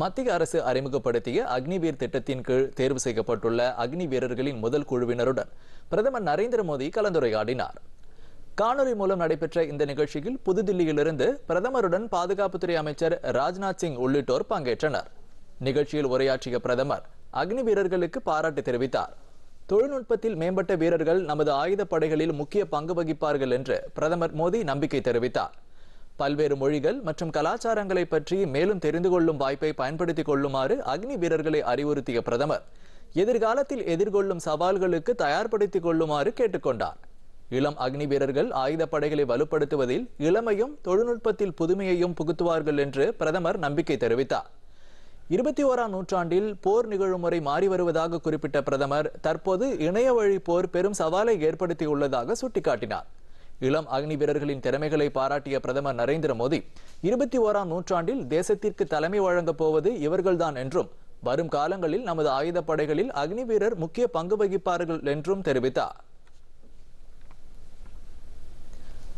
மத்திய அரசு அறிமுகப்படுத்திய அக்னிவீர் திட்டத்தின் கீழ் தேர்வு செய்யப்பட்டுள்ள அக்னி வீரர்களின் முதல் குழுவினருடன் பிரதமர் நரேந்திர மோடி கலந்துரையாடினார் காணொலி மூலம் நடைபெற்ற இந்த நிகழ்ச்சியில் புதுதில்லியிலிருந்து பிரதமருடன் பாதுகாப்புத்துறை அமைச்சர் ராஜ்நாத் சிங் உள்ளிட்டோர் பங்கேற்றனர் நிகழ்ச்சியில் உரையாற்றிய பிரதமர் அக்னி வீரர்களுக்கு பாராட்டு தெரிவித்தார் தொழில்நுட்பத்தில் மேம்பட்ட வீரர்கள் நமது ஆயுதப்படைகளில் முக்கிய பங்கு வகிப்பார்கள் என்று பிரதமர் மோடி நம்பிக்கை தெரிவித்தார் பல்வேறு மொழிகள் மற்றும் கலாச்சாரங்களை பற்றி மேலும் தெரிந்து கொள்ளும் வாய்ப்பை பயன்படுத்திக் கொள்ளுமாறு அக்னி வீரர்களை அறிவுறுத்திய பிரதமர் எதிர்காலத்தில் எதிர்கொள்ளும் சவால்களுக்கு தயார்படுத்திக் கொள்ளுமாறு கேட்டுக்கொண்டார் இளம் அக்னி வீரர்கள் ஆயுதப்படைகளை வலுப்படுத்துவதில் இளமையும் தொழில்நுட்பத்தில் புதுமையையும் புகுத்துவார்கள் என்று பிரதமர் நம்பிக்கை தெரிவித்தார் இருபத்தி ஓராம் நூற்றாண்டில் போர் நிகழும் முறை மாறி வருவதாக குறிப்பிட்ட பிரதமர் தற்போது இணைய வழி போர் பெரும் சவாலை ஏற்படுத்தியுள்ளதாக சுட்டிக்காட்டினார் இளம் அக்னி வீரர்களின் திறமைகளை பாராட்டிய பிரதமர் நரேந்திர மோடி இருபத்தி ஓராம் நூற்றாண்டில் தேசத்திற்கு தலைமை வழங்கப் போவது இவர்கள்தான் என்றும் வரும் காலங்களில் நமது ஆயுதப்படைகளில் அக்னி வீரர் முக்கிய பங்கு வகிப்பார்கள் என்றும் தெரிவித்தார்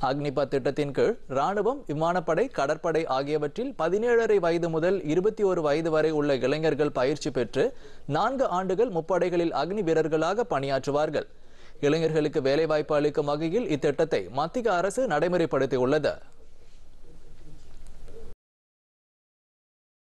அக்னிபத் திட்டத்தின் கீழ் ராணுவம் விமானப்படை கடற்படை ஆகியவற்றில் பதினேழரை வயது முதல் இருபத்தி ஒரு வயது வரை உள்ள இளைஞர்கள் பயிற்சி பெற்று நான்கு ஆண்டுகள் முப்படைகளில் அக்னி வீரர்களாக பணியாற்றுவார்கள் இளைஞர்களுக்கு வேலைவாய்ப்பு அளிக்கும் வகையில் இத்திட்டத்தை மத்திய அரசு நடைமுறைப்படுத்தியுள்ளது